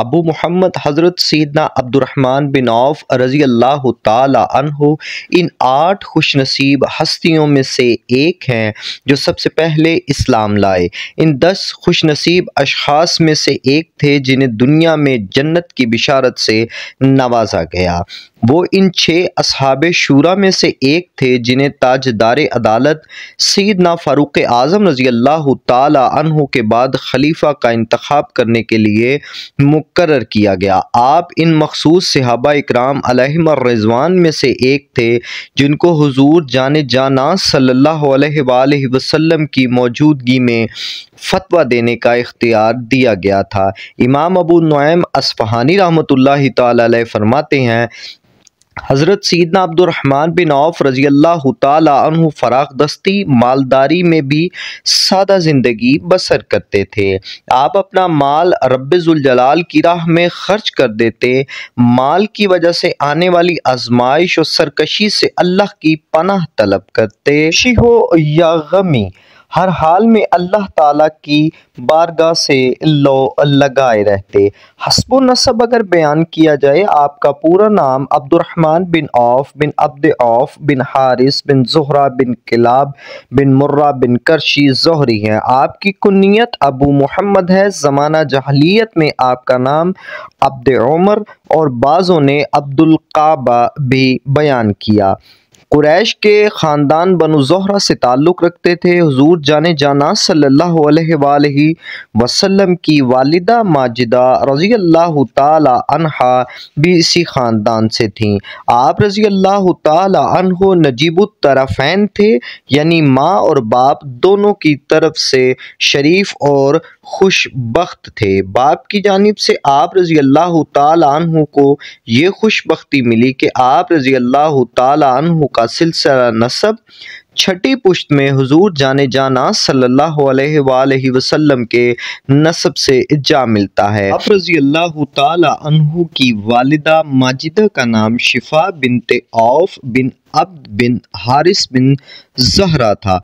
अबू मोहम्मद हज़रत सीदना अब्दुलरहमान बिन औफ रज़ी अल्लाह तहु इन आठ खुश नसीब हस्तियों में से एक हैं जो सबसे पहले इस्लाम लाए इन दस खुशनसीब अशास में से एक थे जिन्हें दुनिया में जन्नत की बिशारत से नवाजा गया वो इन छः असहाब शूरा में से एक थे जिन्हें ताजदार अदालत सीदना फ़ारूक आज़म रज़ी अल्लाह तहु के बाद खलीफा का इंतखब करने के लिए मुकर किया गया आप इन मखसूस सहाबा इक्राम रिजवान में से एक थे जिनको हजूर जान जाना सल्ला वसलम की मौजूदगी में फतवा देने का इख्तियार दिया गया था इमाम अबू नैम असफहानी रहमत ला तरमाते हैं हज़रत सीदना अब्दुलरहमान बिन औफ रज़ी अल्लाह तु फराख दस्ती मालदारी में भी सादा ज़िंदगी बसर करते थे आप अपना माल रब्ज़ुलजलाल की राह में ख़र्च कर देते माल की वजह से आने वाली आजमाइश और सरकशी से अल्लाह की पनाह तलब करते शिहो या गमी हर हाल में अल्लाह ताला की बारगाह से लो लगाए रहते हसब नसब अगर बयान किया जाए आपका पूरा नाम अब्दुलरहमान बिन औफ बिन अब्द औफ बिन हारिस बिन जहरा बिन किलाब बिन मुर्रा बिन करशी जहरी हैं आपकी कुनीत अबू मोहम्मद है ज़माना जहलीत में आपका नाम अब्द उमर और बाज़ों ने अब्दुल्काबा भी बयान किया कुरैश के ख़ानदान बनु जहरा से ताल्लुक़ रखते थे हजूर जाने जाना सल्लल्लाहु अलैहि वसल्लम की वालिदा माजिदा रज़ी अल्लाह तहा भी इसी ख़ानदान से थी आप रज़ी अल्लाह तहो नजीबुतरफ़ैन थे यानी माँ और बाप दोनों की तरफ से शरीफ और खुशबख्त थे बाप की जानब से आप रज़ी अल्लाह तु को ये खुशबख्ती मिली कि आप रज़ी अल्लाह तु का सिलसिला नसब छठी पुश्त में हजूर जाने जाना सल्ला वसलम के नसब से जा मिलता है आप रजी अल्लाह तहु की वालदा माजिदा का नाम शिफा बिन औफ बिन अब्द बिन हारिस बिन जहरा था